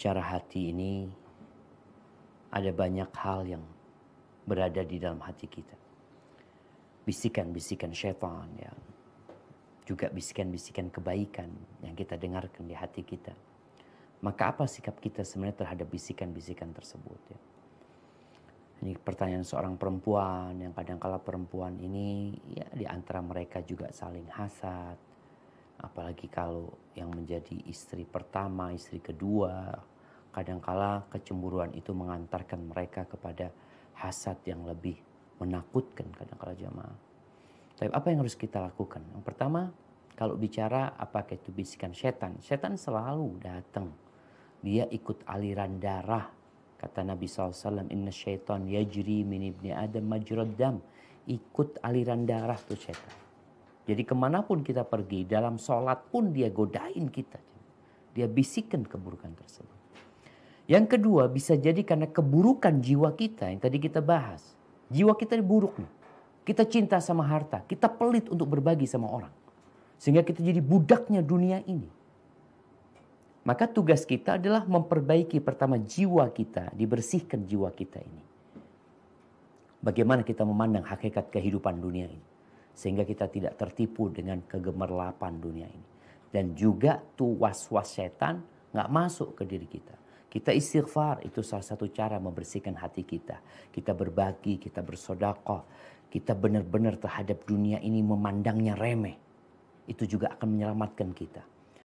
cara hati ini ada banyak hal yang berada di dalam hati kita. Bisikan-bisikan setan ya. Juga bisikan-bisikan kebaikan yang kita dengarkan di hati kita. Maka apa sikap kita sebenarnya terhadap bisikan-bisikan tersebut ya. Ini pertanyaan seorang perempuan yang kadangkala perempuan ini ya di antara mereka juga saling hasad, apalagi kalau yang menjadi istri pertama, istri kedua, kadangkala kecemburuan itu mengantarkan mereka kepada hasad yang lebih menakutkan kadangkala jamaah. Tapi apa yang harus kita lakukan? Yang pertama, kalau bicara apakah itu bisikan setan? Setan selalu datang. Dia ikut aliran darah. Kata Nabi SAW, Inna syaitan yajri min ibni adam majrad Ikut aliran darah tuh setan. Jadi kemanapun kita pergi, dalam sholat pun dia godain kita. Dia bisikin keburukan tersebut. Yang kedua bisa jadi karena keburukan jiwa kita yang tadi kita bahas. Jiwa kita buruk nih. Kita cinta sama harta. Kita pelit untuk berbagi sama orang. Sehingga kita jadi budaknya dunia ini. Maka tugas kita adalah memperbaiki pertama jiwa kita, dibersihkan jiwa kita ini. Bagaimana kita memandang hakikat kehidupan dunia ini sehingga kita tidak tertipu dengan kegemerlapan dunia ini. Dan juga tuh was-was setan nggak masuk ke diri kita. Kita istighfar itu salah satu cara membersihkan hati kita. Kita berbagi, kita bersodakoh, kita benar-benar terhadap dunia ini memandangnya remeh. Itu juga akan menyelamatkan kita.